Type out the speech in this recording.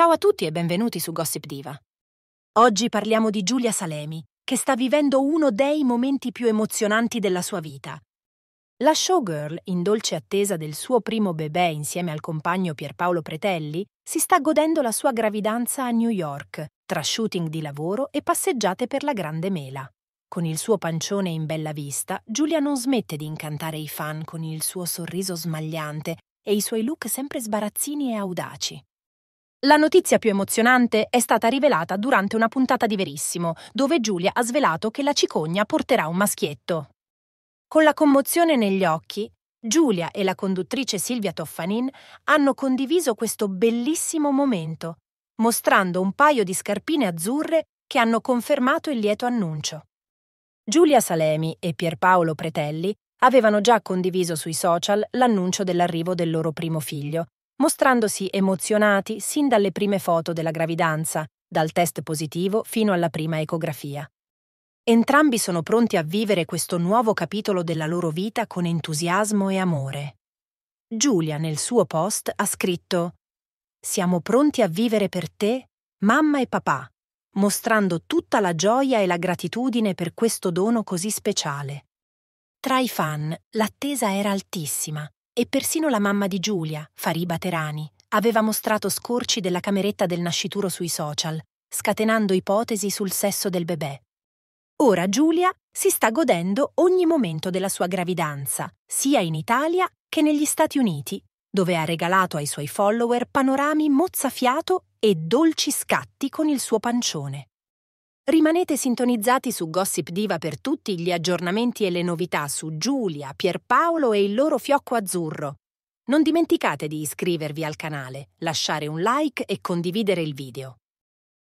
Ciao a tutti e benvenuti su Gossip Diva. Oggi parliamo di Giulia Salemi, che sta vivendo uno dei momenti più emozionanti della sua vita. La showgirl, in dolce attesa del suo primo bebè insieme al compagno Pierpaolo Pretelli, si sta godendo la sua gravidanza a New York, tra shooting di lavoro e passeggiate per la Grande Mela. Con il suo pancione in bella vista, Giulia non smette di incantare i fan con il suo sorriso smagliante e i suoi look sempre sbarazzini e audaci. La notizia più emozionante è stata rivelata durante una puntata di Verissimo, dove Giulia ha svelato che la cicogna porterà un maschietto. Con la commozione negli occhi, Giulia e la conduttrice Silvia Toffanin hanno condiviso questo bellissimo momento, mostrando un paio di scarpine azzurre che hanno confermato il lieto annuncio. Giulia Salemi e Pierpaolo Pretelli avevano già condiviso sui social l'annuncio dell'arrivo del loro primo figlio mostrandosi emozionati sin dalle prime foto della gravidanza, dal test positivo fino alla prima ecografia. Entrambi sono pronti a vivere questo nuovo capitolo della loro vita con entusiasmo e amore. Giulia nel suo post ha scritto Siamo pronti a vivere per te, mamma e papà, mostrando tutta la gioia e la gratitudine per questo dono così speciale. Tra i fan l'attesa era altissima e persino la mamma di Giulia, Fariba Terani, aveva mostrato scorci della cameretta del nascituro sui social, scatenando ipotesi sul sesso del bebè. Ora Giulia si sta godendo ogni momento della sua gravidanza, sia in Italia che negli Stati Uniti, dove ha regalato ai suoi follower panorami mozzafiato e dolci scatti con il suo pancione. Rimanete sintonizzati su Gossip Diva per tutti gli aggiornamenti e le novità su Giulia, Pierpaolo e il loro fiocco azzurro. Non dimenticate di iscrivervi al canale, lasciare un like e condividere il video.